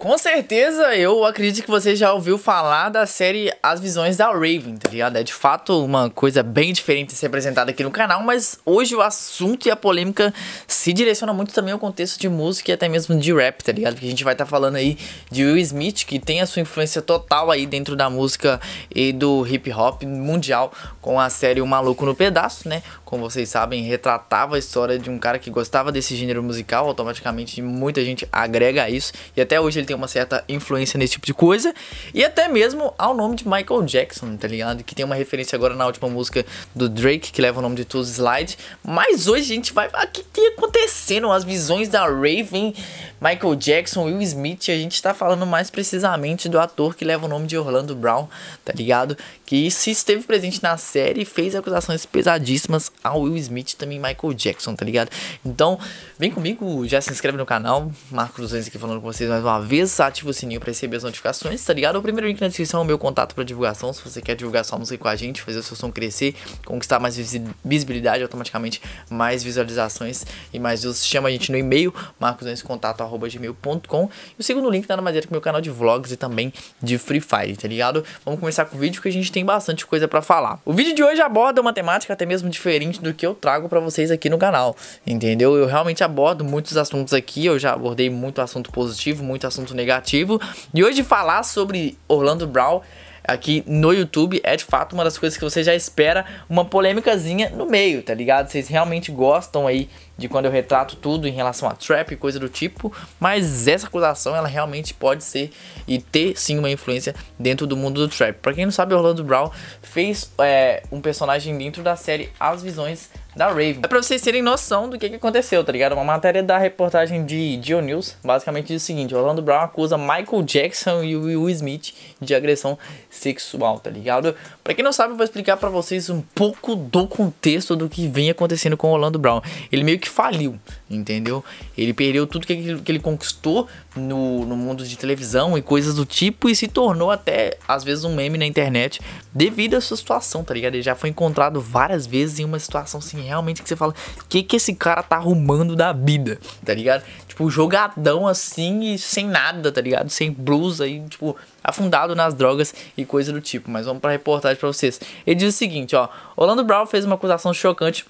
Com certeza, eu acredito que você já ouviu falar da série As Visões da Raven, tá ligado? É de fato uma coisa bem diferente de ser apresentada aqui no canal, mas hoje o assunto e a polêmica se direcionam muito também ao contexto de música e até mesmo de rap, tá ligado? Porque a gente vai estar tá falando aí de Will Smith, que tem a sua influência total aí dentro da música e do hip hop mundial com a série O Maluco no Pedaço, né? Como vocês sabem, retratava a história de um cara que gostava desse gênero musical, automaticamente muita gente agrega isso, e até hoje ele tem uma certa influência nesse tipo de coisa. E até mesmo ao nome de Michael Jackson, tá ligado? Que tem uma referência agora na última música do Drake, que leva o nome de Tudo Slide. Mas hoje a gente vai. O que, tá acontecendo? As visões da Raven, Michael Jackson, Will Smith. A gente tá falando mais precisamente do ator que leva o nome de Orlando Brown, tá ligado? Que se esteve presente na série e fez acusações pesadíssimas ao Will Smith também Michael Jackson, tá ligado? Então, vem comigo, já se inscreve no canal. Marcos Luzenz aqui falando com vocês mais uma vez vezes, ativa o sininho para receber as notificações, tá ligado? O primeiro link na descrição é o meu contato para divulgação, se você quer divulgar sua música com a gente, fazer o seu som crescer, conquistar mais visibilidade, automaticamente mais visualizações e mais views, chama a gente no e-mail, marcosanzescontato.gmail.com e o segundo link nada tá na madeira com o meu canal de vlogs e também de Free Fire, tá ligado? Vamos começar com o vídeo que a gente tem bastante coisa para falar. O vídeo de hoje aborda uma temática até mesmo diferente do que eu trago para vocês aqui no canal, entendeu? Eu realmente abordo muitos assuntos aqui, eu já abordei muito assunto positivo, muito assunto assunto negativo. E hoje falar sobre Orlando Brown aqui no YouTube é de fato uma das coisas que você já espera uma polêmicazinha no meio, tá ligado? Vocês realmente gostam aí de quando eu retrato tudo em relação a trap e coisa do tipo, mas essa acusação ela realmente pode ser e ter sim uma influência dentro do mundo do trap. Para quem não sabe, Orlando Brown fez é, um personagem dentro da série As Visões da Raven. É pra vocês terem noção do que, que aconteceu, tá ligado? Uma matéria da reportagem de Geo News basicamente diz o seguinte: Orlando Brown acusa Michael Jackson e Will Smith de agressão sexual, tá ligado? Pra quem não sabe, eu vou explicar para vocês um pouco do contexto do que vem acontecendo com Orlando Brown. Ele meio que faliu, entendeu? Ele perdeu tudo que ele, que ele conquistou no, no mundo de televisão e coisas do tipo e se tornou até, às vezes, um meme na internet devido à sua situação, tá ligado? Ele já foi encontrado várias vezes em uma situação assim, realmente que você fala, que que esse cara tá arrumando da vida, tá ligado? Tipo, jogadão assim e sem nada, tá ligado? Sem blusa e, tipo, afundado nas drogas e coisa do tipo. Mas vamos pra reportagem pra vocês. Ele diz o seguinte, ó. Orlando Brown fez uma acusação chocante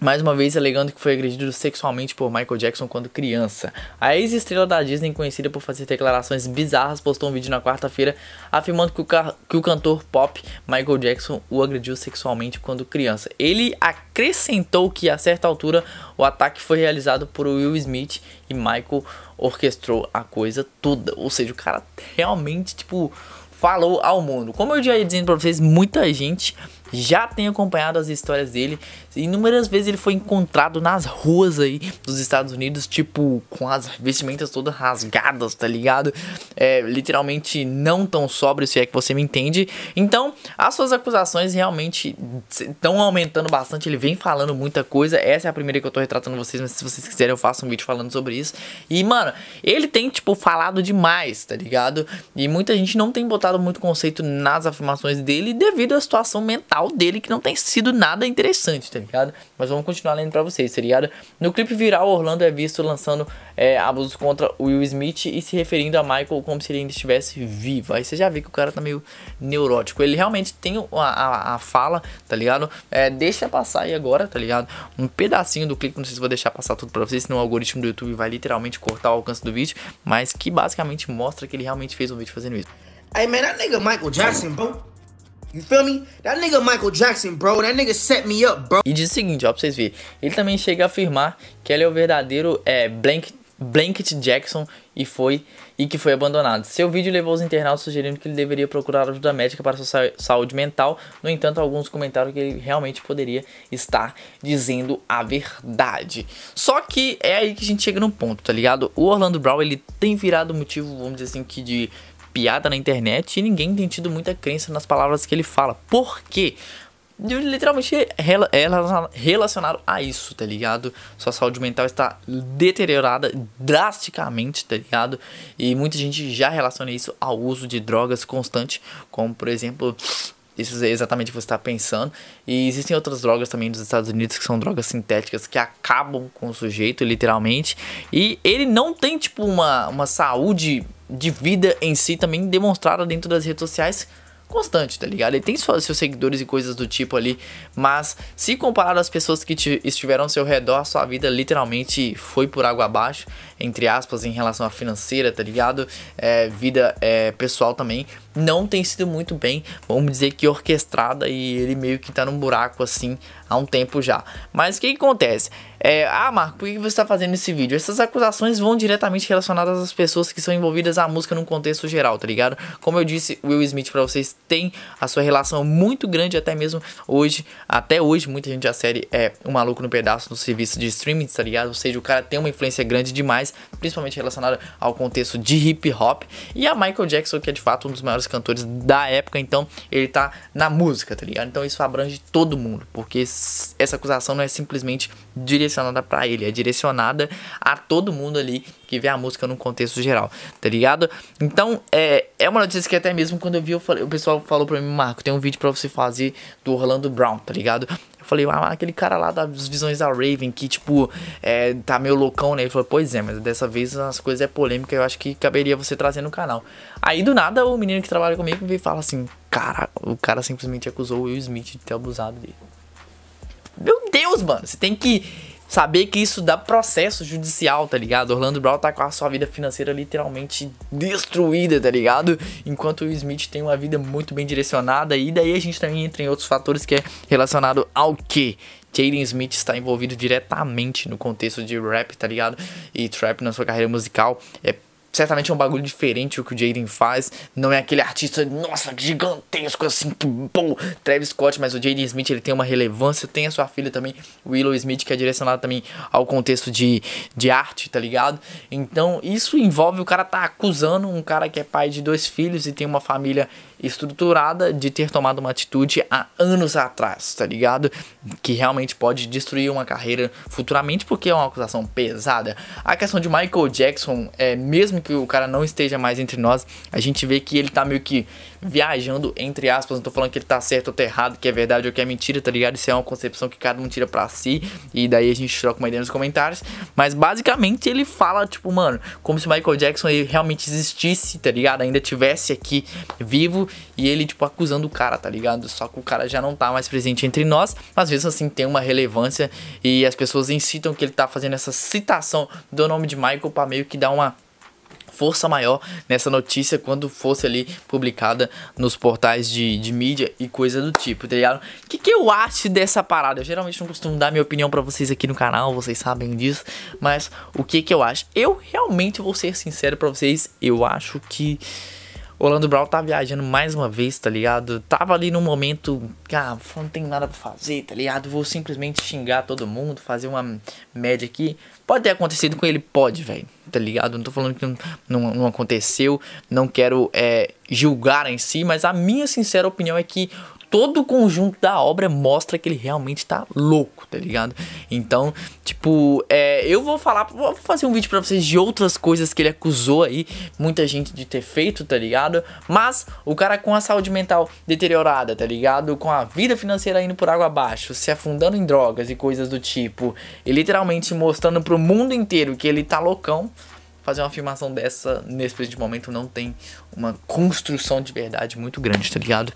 mais uma vez alegando que foi agredido sexualmente por Michael Jackson quando criança. A ex-estrela da Disney, conhecida por fazer declarações bizarras, postou um vídeo na quarta-feira afirmando que o, que o cantor pop Michael Jackson o agrediu sexualmente quando criança. Ele acrescentou que a certa altura o ataque foi realizado por Will Smith e Michael orquestrou a coisa toda. Ou seja, o cara realmente, tipo, falou ao mundo. Como eu já ia dizendo pra vocês, muita gente já tem acompanhado as histórias dele. Inúmeras vezes ele foi encontrado nas ruas aí dos Estados Unidos, tipo, com as vestimentas todas rasgadas, tá ligado? É, literalmente não tão sóbrio, se é que você me entende. Então, as suas acusações realmente estão aumentando bastante. Ele vem falando muita coisa. Essa é a primeira que eu tô retratando vocês, mas se vocês quiserem, eu faço um vídeo falando sobre isso. E, mano, ele tem, tipo, falado demais, tá ligado? E muita gente não tem botado muito conceito nas afirmações dele devido à situação mental dele que não tem sido nada interessante, tá ligado? Mas vamos continuar lendo pra vocês, tá ligado? No clipe viral, Orlando é visto lançando é, abusos contra Will Smith e se referindo a Michael como se ele ainda estivesse vivo. Aí você já vê que o cara tá meio neurótico. Ele realmente tem a, a, a fala, tá ligado? É, deixa passar aí agora, tá ligado? Um pedacinho do clipe, não sei se vou deixar passar tudo pra vocês, senão o algoritmo do YouTube vai literalmente cortar o alcance do vídeo, mas que basicamente mostra que ele realmente fez um vídeo fazendo isso. Hey man, that nigga Michael Jackson, bom? You feel me? That nigga Michael Jackson, bro. That nigga set me up, bro. E diz o seguinte, ó, pra vocês verem. Ele também chega a afirmar que ele é o verdadeiro é, Blank, Blanket Jackson e foi e que foi abandonado. Seu vídeo levou os internautas sugerindo que ele deveria procurar ajuda médica para sua saúde mental. No entanto, alguns comentaram que ele realmente poderia estar dizendo a verdade. Só que é aí que a gente chega num ponto, tá ligado? O Orlando Brown, ele tem virado motivo, vamos dizer assim, que de piada na internet e ninguém tem tido muita crença nas palavras que ele fala. Por quê? Literalmente é relacionado a isso, tá ligado? Sua saúde mental está deteriorada drasticamente, tá ligado? E muita gente já relaciona isso ao uso de drogas constante, como por exemplo isso é exatamente o que você está pensando. E existem outras drogas também dos Estados Unidos que são drogas sintéticas que acabam com o sujeito, literalmente. E ele não tem, tipo, uma, uma saúde de vida em si também demonstrada dentro das redes sociais constante, tá ligado? Ele tem seus, seguidores e coisas do tipo ali, mas se comparado às pessoas que te, estiveram ao seu redor, a sua vida literalmente foi por água abaixo, entre aspas, em relação à financeira, tá ligado? É, vida é, pessoal também não tem sido muito bem, vamos dizer que orquestrada e ele meio que tá num buraco assim há um tempo já. Mas o que, que acontece? É, ah, Marco, por que você está fazendo esse vídeo? Essas acusações vão diretamente relacionadas às pessoas que são envolvidas à música num contexto geral, tá ligado? Como eu disse, Will Smith para vocês tem a sua relação muito grande até mesmo hoje, até hoje muita gente da série é um maluco no pedaço no serviço de streaming, tá ligado? Ou seja, o cara tem uma influência grande demais, principalmente relacionada ao contexto de hip hop. E a Michael Jackson, que é de fato um dos maiores melhores cantores da época, então ele tá na música, tá ligado? Então isso abrange todo mundo, porque essa acusação não é simplesmente direcionada para ele, é direcionada a todo mundo ali que vê a música num contexto geral, tá ligado? Então, é, é uma notícia que até mesmo quando eu vi, eu falei, o pessoal falou pra mim, Marco, tem um vídeo pra você fazer do Orlando Brown, tá ligado? Eu falei, ah, aquele cara lá das visões da Raven, que tipo, é, tá meio loucão, né? Ele falou, pois é, mas dessa vez as coisas é polêmica, eu acho que caberia você trazer no canal. Aí do nada o menino que trabalha comigo veio e fala assim, cara, o cara simplesmente acusou o Will Smith de ter abusado dele. Meu Deus, mano, você tem que saber que isso dá processo judicial, tá ligado? Orlando Brown tá com a sua vida financeira literalmente destruída, tá ligado? Enquanto o Smith tem uma vida muito bem direcionada, e daí a gente também entra em outros fatores que é relacionado ao que? Jaden Smith está envolvido diretamente no contexto de rap, tá ligado? E trap na sua carreira musical é certamente é um bagulho diferente o que o Jaden faz. Não é aquele artista, nossa, gigantesco assim, que bom, Travis Scott, mas o Jaden Smith ele tem uma relevância. Tem a sua filha também, Willow Smith, que é direcionada também ao contexto de, de arte, tá ligado? Então isso envolve o cara tá acusando um cara que é pai de dois filhos e tem uma família estruturada de ter tomado uma atitude há anos atrás, tá ligado? Que realmente pode destruir uma carreira futuramente, porque é uma acusação pesada. A questão de Michael Jackson, é mesmo que o cara não esteja mais entre nós, a gente vê que ele tá meio que viajando, entre aspas, não tô falando que ele tá certo ou tá errado, que é verdade ou que é mentira, tá ligado? Isso é uma concepção que cada um tira pra si, e daí a gente troca uma ideia nos comentários. Mas basicamente ele fala, tipo, mano, como se Michael Jackson realmente existisse, tá ligado? Ainda tivesse aqui vivo e ele, tipo, acusando o cara, tá ligado? Só que o cara já não tá mais presente entre nós, mas mesmo assim tem uma relevância e as pessoas incitam que ele tá fazendo essa citação do nome de Michael pra meio que dar uma força maior nessa notícia quando fosse ali publicada nos portais de, de mídia e coisa do tipo, tá ligado? O que, que eu acho dessa parada? Eu geralmente não costumo dar minha opinião para vocês aqui no canal, vocês sabem disso, mas o que que eu acho? Eu realmente vou ser sincero para vocês, eu acho que Orlando Brown tá viajando mais uma vez, tá ligado? Tava ali no momento, cara, ah, não tem nada pra fazer, tá ligado? Vou simplesmente xingar todo mundo, fazer uma média aqui. Pode ter acontecido com ele, pode, velho, tá ligado? Não tô falando que não, não, não aconteceu, não quero é, julgar em si, mas a minha sincera opinião é que todo o conjunto da obra mostra que ele realmente tá louco, tá ligado? Então, tipo, é, eu vou falar, vou fazer um vídeo para vocês de outras coisas que ele acusou aí muita gente de ter feito, tá ligado? Mas o cara com a saúde mental deteriorada, tá ligado? Com a vida financeira indo por água abaixo, se afundando em drogas e coisas do tipo, e literalmente mostrando pro mundo inteiro que ele tá loucão fazer uma afirmação dessa nesse presente momento não tem uma construção de verdade muito grande, tá ligado?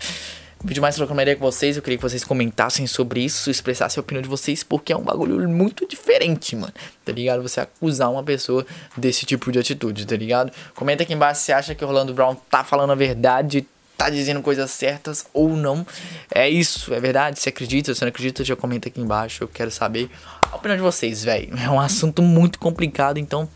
vídeo mais trocando uma ideia com vocês. Eu queria que vocês comentassem sobre isso, expressassem a opinião de vocês, porque é um bagulho muito diferente, mano. Tá ligado? Você acusar uma pessoa desse tipo de atitude, tá ligado? Comenta aqui embaixo se acha que o Rolando Brown tá falando a verdade, tá dizendo coisas certas ou não. É isso, é verdade? Se acredita, se não acredita, já comenta aqui embaixo. Eu quero saber a opinião de vocês, velho. É um assunto muito complicado, então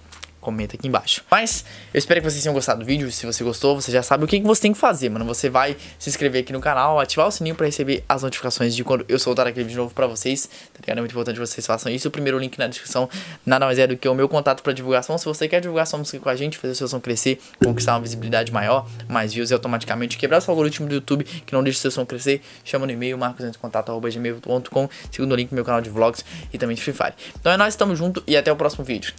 comenta aqui embaixo. Mas eu espero que vocês tenham gostado do vídeo. Se você gostou, você já sabe o que, que você tem que fazer, mano. Você vai se inscrever aqui no canal, ativar o sininho para receber as notificações de quando eu soltar aquele vídeo novo para vocês. Tá ligado? É muito importante que vocês façam isso. O primeiro link na descrição nada mais é do que o meu contato para divulgação. Se você quer divulgar sua música com a gente, fazer o seu som crescer, conquistar uma visibilidade maior, mais views e automaticamente quebrar seu algoritmo do YouTube que não deixa o seu som crescer, chama no e-mail marcosentoscontato.gmail.com, segundo link meu canal de vlogs e também de Free Fire. Então é nóis, tamo junto e até o próximo vídeo.